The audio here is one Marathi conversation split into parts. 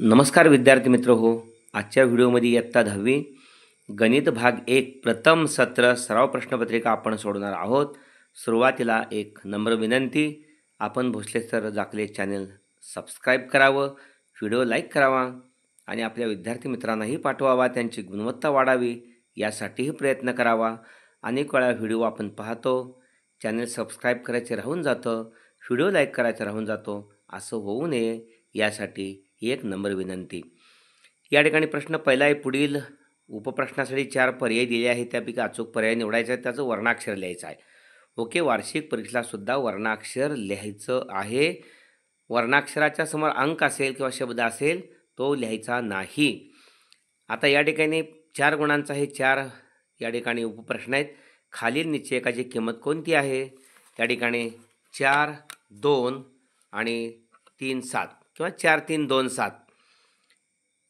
नमस्कार विद्यार्थी मित्र हो आजच्या व्हिडिओमध्ये इयत्ता दहावी गणित भाग एक प्रथम सत्र सराव प्रश्नपत्रिका आपण सोडणार आहोत सुरुवातीला एक नम्र विनंती आपण भोसले सर जाकले चॅनल सबस्क्राईब करावं व्हिडिओ लाईक करावा आणि आपल्या विद्यार्थी मित्रांनाही पाठवावा त्यांची गुणवत्ता वाढावी यासाठीही प्रयत्न करावा अनेक वेळा व्हिडिओ आपण पाहतो चॅनल सबस्क्राईब करायचे राहून जातं व्हिडिओ लाईक करायचा राहून जातो असं होऊ नये यासाठी ही एक नम्र विनंती या ठिकाणी प्रश्न पहिला आहे पुढील उपप्रश्नासाठी चार पर्याय दिले आहेत त्यापैकी अचूक पर्याय निवडायचा आहे त्याचं वर्णाक्षर लिहायचं आहे ओके वार्षिक परीक्षेलासुद्धा वर्णाक्षर लिहायचं आहे वर्णाक्षराच्या समोर अंक असेल किंवा शब्द असेल तो लिहायचा नाही आता या ठिकाणी चार गुणांचा हे चार या ठिकाणी उपप्रश्न आहेत खालील निश्चयकाची किंमत कोणती आहे त्या ठिकाणी चार दोन आणि तीन सात किंवा चार तीन दोन सात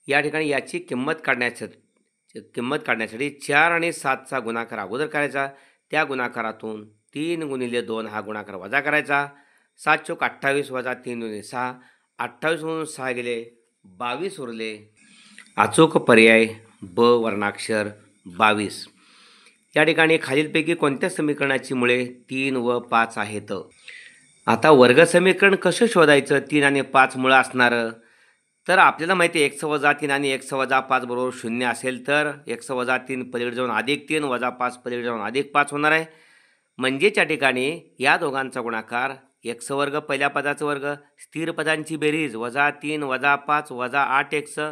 या ठिकाणी याची किंमत काढण्यासाठी किंमत काढण्यासाठी चार आणि सातचा गुणाकार अगोदर करायचा त्या गुणाकारातून तीन गुणिले दोन हा गुणाकार वजा करायचा सात चोक अठ्ठावीस वजा तीन गुणिले सहा म्हणून सहा गेले बावीस उरले अचूक पर्याय ब वर्णाक्षर बावीस या ठिकाणी खालीलपैकी कोणत्या समीकरणाची मुळे तीन व पाच आहेत आता वर्गसमीकरण कसं शोधायचं तीन आणि पाच मुळं असणारं तर आपल्याला माहिती आहे एक वजा तीन आणि एक वजा पाच बरोबर शून्य असेल तर एक वजा तीन पलीड जाऊन अधिक तीन वजा पाच पलीड जाऊन अधिक पाच होणार आहे म्हणजेच या ठिकाणी या दोघांचा गुणाकार एक्स वर्ग पहिल्या पदाचं वर्ग स्थिर पदांची बेरीज वजा तीन वजा पाच वजा आठ स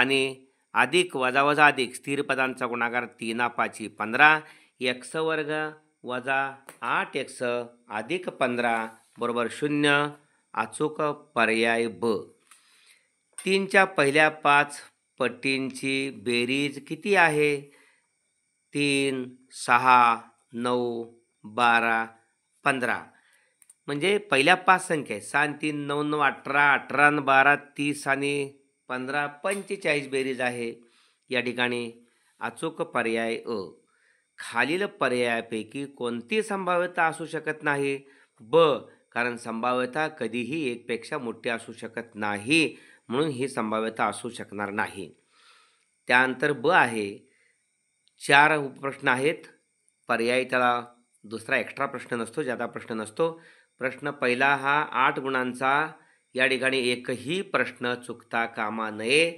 आणि अधिक वजा वजा अधिक स्थिर पदांचा गुणाकार तीना पाची पंधरा एक्स वर्ग वजा आठ एक्स अधिक पंधरा बरोबर शून्य अचूक पर्याय ब तीनच्या पहिल्या पाच पट्टींची बेरीज किती आहे तीन सहा नऊ बारा पंधरा म्हणजे पहिल्या पाच संख्या आहे सहा तीन नऊ नऊ अठरा अठरा आणि बारा तीस आणि पंधरा पंचेचाळीस बेरीज आहे या ठिकाणी अचूक पर्याय अ खालील पर्यायापैकी कोणती संभाव्यता असू शकत नाही ब कारण संभाव्यता कधीही एकपेक्षा मोठी असू शकत नाही म्हणून ही संभाव्यता असू शकणार नाही त्यानंतर ब आहे चार उपप्रश्न आहेत पर्यायी त्याला दुसरा एक्स्ट्रा प्रश्न नसतो ज्यादा प्रश्न नसतो प्रश्न पहिला हा आठ गुणांचा या ठिकाणी एकही प्रश्न चुकता कामा नये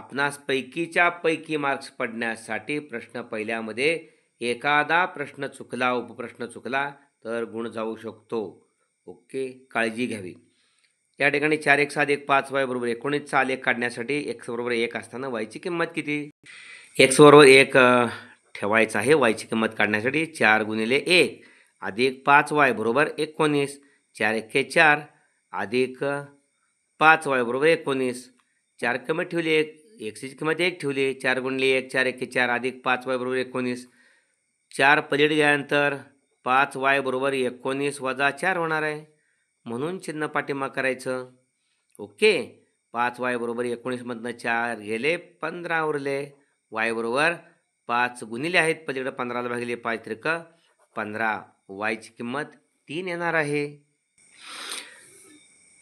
आपणास पैकीच्या पैकी मार्क्स पडण्यासाठी प्रश्न पहिल्यामध्ये एखादा प्रश्न चुकला उपप्रश्न चुकला तर गुण जाऊ शकतो ओके काळजी घ्यावी या ठिकाणी चार एक सात एक पाच वाय बरोबर एकोणीसचा आलेख काढण्यासाठी एक्स बरोबर एक असताना वायची किंमत किती एक्स बरोबर एक ठेवायचं आहे वायची किंमत काढण्यासाठी चार गुणिले एक अधिक पाच वाय बरोबर एकोणीस चार एके चार अधिक पाच वाय बरोबर एकोणीस चार किंमत ठेवली एक एकशेची किंमत एक ठेवली चार गुणले एक चार एके चार अधिक पाच वाय बरोबर एकोणीस चार पलीड गेल्यानंतर पाच वाय बरोबर एकोणीस वजा चार होणार आहे म्हणून चिन्ह पाठिंबा करायचं ओके पाच वाय बरोबर एकोणीसमधनं चार गेले पंधरा उरले वाय बरोबर पाच गुणिले आहेत पलीकडे पंधराला भागिले पाच त्रिक पंधरा वायची किंमत तीन येणार आहे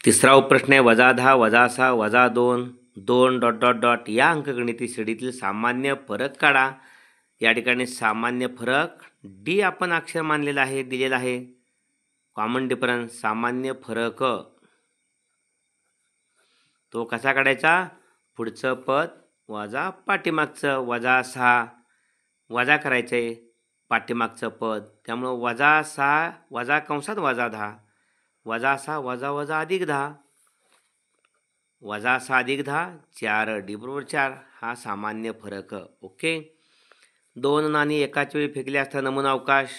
तिसरा उपप्रश्न आहे वजा दहा वजा सहा वजा दोन दोन डॉट डॉट डॉट या अंकगणिती श्रेणीतील सामान्य फरक काढा या ठिकाणी सामान्य फरक डी आपण अक्षर मानलेलं आहे दिलेलं आहे कॉमन डिफरन्स सामान्य फरक तो कसा काढायचा पुढचं पद वजा पाठीमागचं वजा सहा वजा करायचं आहे पाठीमागचं पद त्यामुळं वजा सहा वजा कंसात वजा दहा वजा सहा वजा वजा अधिक दहा वजा सहा अधिक दहा चार डी बरोबर चार हा सामान्य फरक ओके दोन नाणी एकाच वेळी फेकले असता नमुना अवकाश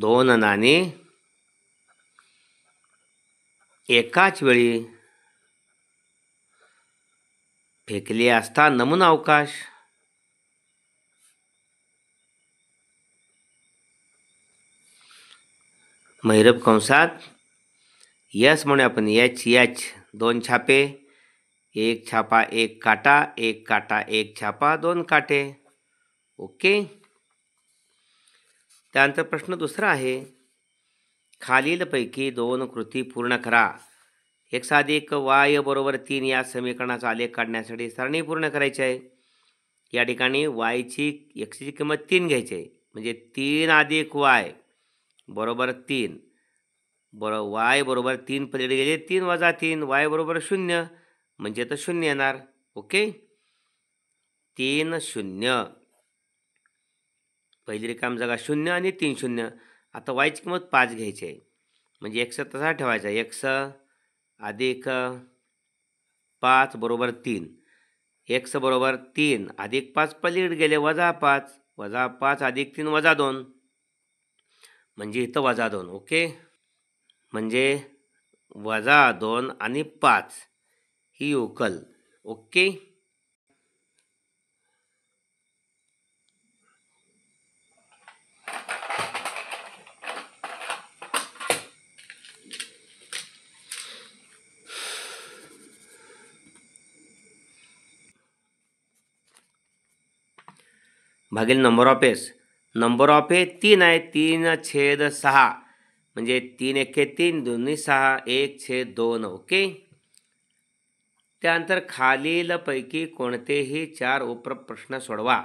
दोन नाणी एकाच वेळी फेकले असता नमुना अवकाश मैरब कंसात यस म्हणू आपण एच एच दोन छापे एक छापा एक काटा एक काटा एक छापा दोन काटे ओके त्यानंतर प्रश्न दुसरा आहे खालीलपैकी दोन कृती पूर्ण करा एक साधिक वाय बरोबर तीन या समीकरणाचा आलेख काढण्यासाठी सारणी पूर्ण करायची आहे या ठिकाणी वायची एक्सची किंमत तीन घ्यायची आहे म्हणजे तीन अधिक वाय बरोबर तीन बरो वाय बरोबर तीन पलीकडे गेले तीन वजा तीन वाय बरोबर शून्य म्हणजे तर शून्य येणार ओके तीन शून्य पहिली रिकाम जगा शून्य आणि तीन शून्य आता वायची किंमत पाच घ्यायची आहे म्हणजे एक तसा ठेवायचा स अधिक पाच बरोबर तीन एक स बरोबर तीन अधिक पाच पलीड गेले वजा पाच वजा पाच अधिक तीन वजा दोन म्हणजे इथं वजा दोन ओके म्हणजे वजा दोन आणि पाच યોકલ ઓકે भागेल number of S number of हे तीन आहे तीन छेद सहा म्हणजे तीन एके तीन दोन्ही सहा एक छेद दोन ओके त्यानंतर खालीलपैकी कोणतेही चार उपप्रश्न सोडवा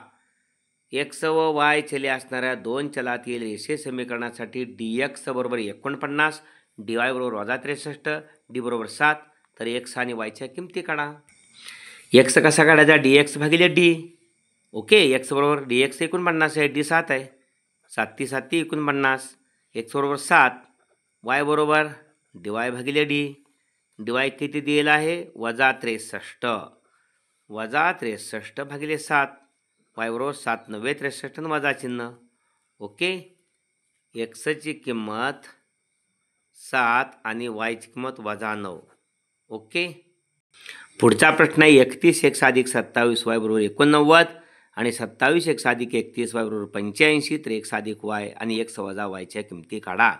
एक्स व वाय चले असणाऱ्या दोन चलातील एसे समीकरणासाठी डी एक्स बरोबर एकोणपन्नास डी वाय बरोबर वजा त्रेसष्ट डी बरोबर सात तर एक्स आणि वायच्या किमती काढा एक्स कसा काढायचा डी एक्स भागिले डी ओके एक्स बरोबर डी एक्स एकोणपन्नास आहे डी सात आहे सात ती सात ती एकोणपन्नास एक्स बरोबर सात वाय बरोबर डी वाय भागिले डी डिवाय किती दिलेला आहे वजा त्रेसष्ट वजा त्रेसष्ट भागिले सात वायबरोबर सात नव्वे त्रेसष्ट वजा चिन्ह ओके एक्सची किंमत सात आणि वायची किंमत वजा नऊ ओके पुढचा प्रश्न आहे एकतीस एक साधिक सत्तावीस वाय बरोबर एकोणनव्वद आणि सत्तावीस एक साधिक एकतीस वाय बरोबर पंच्याऐंशी तर एक साधिक वाय आणि एक वजा वायच्या किमती काढा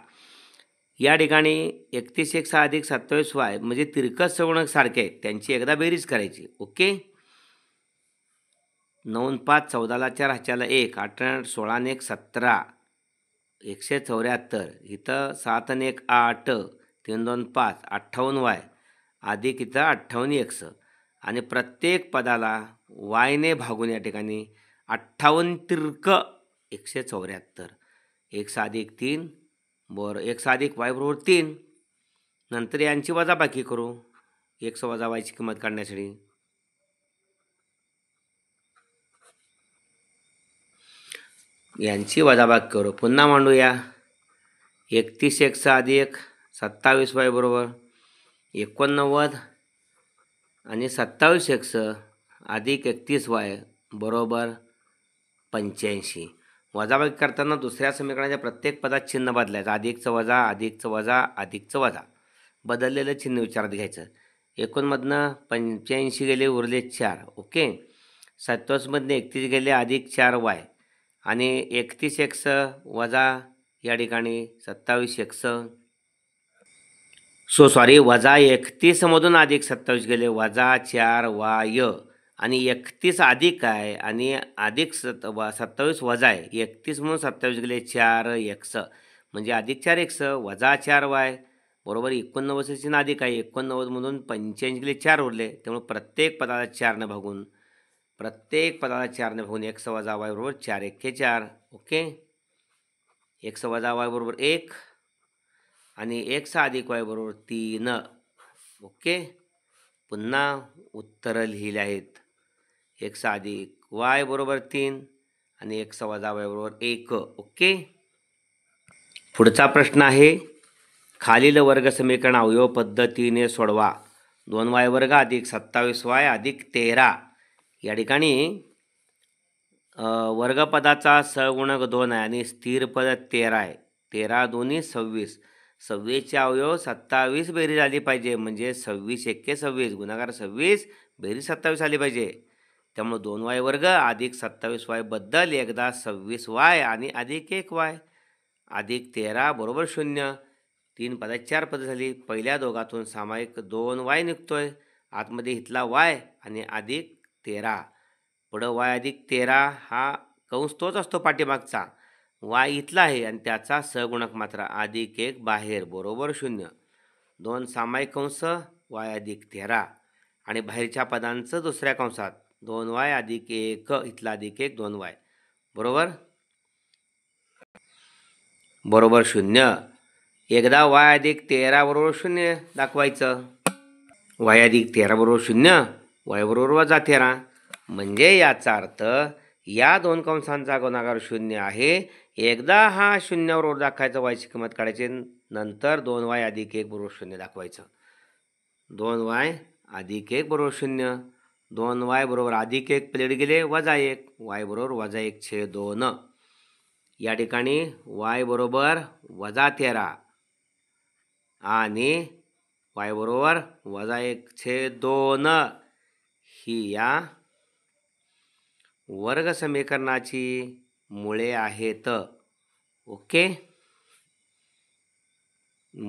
या ठिकाणी एकतीस एक सहा अधिक सत्तावीस वाय म्हणजे तिरकस सवणक सारखे आहेत त्यांची एकदा बेरीज करायची ओके नऊ पाच चौदाला चार हाच्याला एक आठ सोळाने एक सतरा एकशे चौऱ्याहत्तर इथं सात आणि एक आठ तीन दोन पाच अठ्ठावन्न वाय अधिक इथं अठ्ठावन्न एकस आणि प्रत्येक पदाला वायने भागून या ठिकाणी अठ्ठावन्न तिरक एकशे चौऱ्याहत्तर एक अधिक तीन बरं एक साधिक वाय बरोबर तीन नंतर यांची वजाबाकी करू एक सो वजा वायची किंमत काढण्यासाठी यांची वजाबाकी करू पुन्हा मांडूया एकतीस एक साध एक सत्तावीस वाय बरोबर एकोणनव्वद आणि सत्तावीस एक्स अधिक एकतीस वाय बरोबर पंच्याऐंशी वजाबाकी करताना दुसऱ्या समीकरणाच्या प्रत्येक पदात चिन्ह बदलायचं अधिकचं वजा अधिकचं वजा अधिकचं वजा बदललेलं चिन्ह विचारात घ्यायचं एकोणमधनं पंच्याऐंशी गेले उरले चार ओके सत्तावीसमधनं एकतीस गेले अधिक चार वाय आणि एकतीस एक्स वजा या ठिकाणी सत्तावीस एक्स सो सॉरी वजा एकतीसमधून अधिक सत्तावीस गेले वजा चार वाय आणि एकतीस अधिक आहे आणि अधिक सत वा सत्तावीस वजा आहे एकतीस म्हणून सत्तावीस गेले चार एकस म्हणजे अधिक चार एकस वजा चार वाय बरोबर एकोणनव्वदची अधिक आहे एकोणनव्वदमधून पंच्याऐंशी गेले चार उरले त्यामुळे प्रत्येक पदाला चारनं भागून प्रत्येक पदाला चारनं भागून एकस वजा वाय बरोबर चार एके चार ओके एकस वजा वाय बरोबर एक आणि एकसा अधिक वाय बरोबर तीन ओके पुन्हा उत्तरं लिहिली आहेत एक अधिक वाय बरोबर तीन आणि एक वाय बरोबर एक ओके पुढचा प्रश्न आहे खालील वर्ग समीकरण अवयव पद्धतीने सोडवा दोन वाय वर्ग अधिक सत्तावीस वाय अधिक तेरा या ठिकाणी वर्गपदाचा सगुणक दोन आहे आणि स्थिर पद तेरा आहे तेरा दोन्ही सव्वीस सव्वीसचे अवयव सत्तावीस बेरीज आली पाहिजे म्हणजे सव्वीस एक्के सव्वीस गुणाकार सव्वीस बेरीज सत्तावीस आली पाहिजे त्यामुळं दोन वाय वर्ग अधिक सत्तावीस वायबद्दल एकदा सव्वीस वाय आणि अधिक एक वाय अधिक तेरा बरोबर शून्य तीन पदात चार पद झाली पहिल्या दोघातून सामायिक दोन वाय निघतोय आतमध्ये इथला वाय आणि अधिक तेरा पुढं वाय अधिक तेरा हा कंस तोच असतो पाठीमागचा वाय इथला आहे आणि त्याचा सगुणक मात्र अधिक एक बाहेर बरोबर शून्य दोन सामायिक कंस वाय अधिक तेरा आणि बाहेरच्या पदांचं दुसऱ्या कंसात दोन वाय अधिक एक इथला अधिक एक दोन वाय बरोबर बरोबर शून्य एकदा वाय अधिक तेरा बरोबर शून्य दाखवायचं वाय अधिक तेरा बरोबर शून्य वाय बरोबर वजा तेरा म्हणजे याचा अर्थ या दोन कंसांचा गुणाकार शून्य आहे एकदा हा बरोबर दाखवायचा वायची किंमत काढायची नंतर दोन वाय अधिक एक बरोबर शून्य दाखवायचं दोन वाय अधिक एक बरोबर शून्य दोन वाय बरोबर अधिक एक प्लेट गेले वजा एक वाय बरोबर वजा एक छे दोन या ठिकाणी वाय बरोबर वजा तेरा आणि वाय बरोबर वजा एक छे दोन ही या वर्ग समीकरणाची मुळे आहेत ओके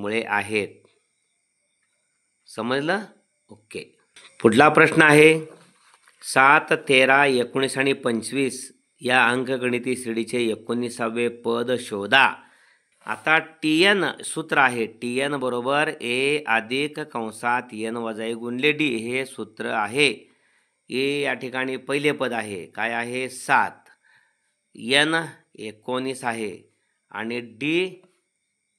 मुळे आहेत समजलं ओके पुढला प्रश्न आहे सात तेरा एकोणीस आणि पंचवीस या अंकगणिती श्रेणीचे एकोणीसावे पद शोधा आता टी एन सूत्र आहे टी एन बरोबर ए अधिक कंसात एन वजाई गुणले डी हे सूत्र आहे ए या ठिकाणी पहिले पद आहे काय आहे सात एन एकोणीस आहे आणि डी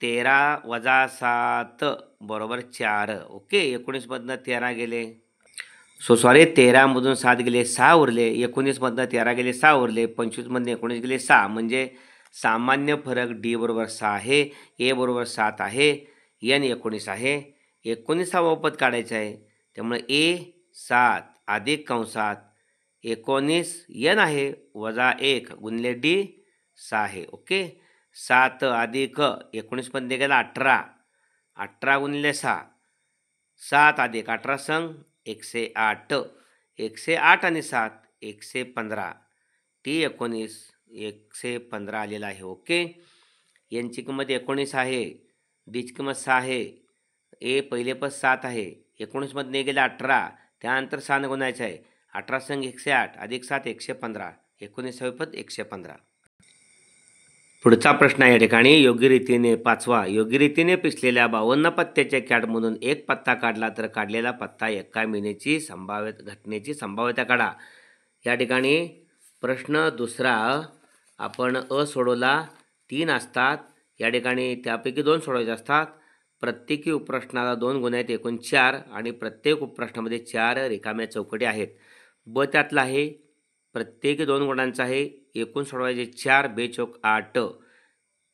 तेरा वजा सात बरोबर चार ओके एकोणीसमधनं तेरा गेले सो सॉरी तेरामधून सात गेले सहा उरले एकोणीसमधनं तेरा गेले सहा उरले पंचवीसमधून एकोणीस गेले सहा म्हणजे सामान्य फरक डी बरोबर सहा आहे ए बरोबर सात आहे एन एकोणीस आहे एकोणीसावं पद काढायचं आहे त्यामुळे ए सात अधिक कंसात एकोणीस एन आहे वजा एक गुणले डी सहा आहे ओके सात अधिक एकोणीसमध्ये गेला अठरा अठरा गुणले सहा सात अधिक अठरा संघ एकशे आठ एकशे आठ आणि सात एकशे पंधरा टी एकोणीस एकशे पंधरा आलेला आहे ओके यांची किंमत एकोणीस आहे बीच किंमत सहा आहे ए पहिले पद सात आहे एकोणीसमधने गेले अठरा त्यानंतर सहा गुणायचं आहे अठरा संघ एकशे आठ अधिक सात एकशे पंधरा एकोणीसावे पद एकशे पंधरा पुढचा प्रश्न या ठिकाणी योग्य रीतीने पाचवा योग्य रीतीने पिसलेल्या बावन्न पत्त्याच्या कॅटमधून एक पत्ता काढला तर काढलेला पत्ता एका महिन्याची संभाव्य घटनेची संभाव्यता काढा या ठिकाणी प्रश्न दुसरा आपण अ सोडवला तीन असतात या ठिकाणी त्यापैकी दोन सोडवायचे असतात प्रत्येकी उपप्रश्नाला दोन गुण आहेत एकूण चार आणि प्रत्येक उपप्रश्नामध्ये चार रिकाम्या चौकटी आहेत ब त्यातला आहे प्रत्येकी दोन गुणांचा आहे एकूण सोडवायचे चार बेचोक आठ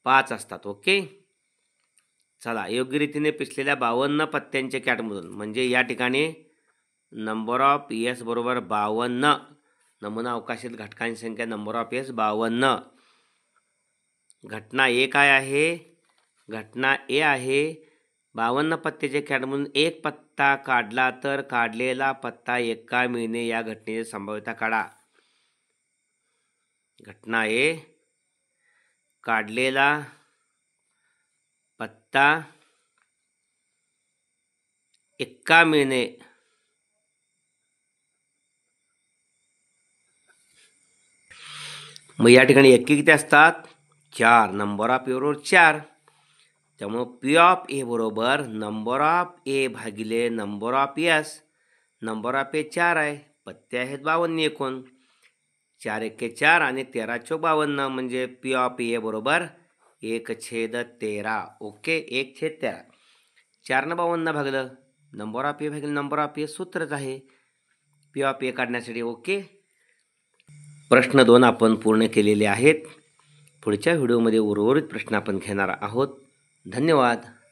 पाच असतात ओके चला योग्य रीतीने पिसलेल्या बावन्न पत्त्यांच्या कॅटमधून म्हणजे या ठिकाणी नंबर ऑफ एस बरोबर बावन्न नमुना अवकाशित घटकांची संख्या नंबर ऑफ एस बावन्न घटना ए काय आहे घटना ए आहे बावन्न पत्त्याच्या कॅटमधून एक पत्ता काढला तर काढलेला पत्ता एका मिळणे या घटनेची संभाव्यता काढा घटना ए काढलेला पत्ता एक्का मेने मग या ठिकाणी एकी किती असतात चार नंबर ऑफ बरोबर चार त्यामुळं पी ऑफ ए बरोबर नंबर ऑफ ए भागिले number of S number of A चार आहे पत्ते आहेत बावन्न एकोण चार एके चार आणि तेरा चो बावन्न म्हणजे पी ऑफ ए बरोबर एक छेद तेरा ओके एक छेद तेरा चारनं बावन्न भागलं नंबर ऑफ ए भागलं नंबर ऑफ ए सूत्रच आहे पी ऑफ ए काढण्यासाठी ओके प्रश्न दोन आपण पूर्ण केलेले आहेत पुढच्या व्हिडिओमध्ये उर्वरित प्रश्न आपण घेणार आहोत धन्यवाद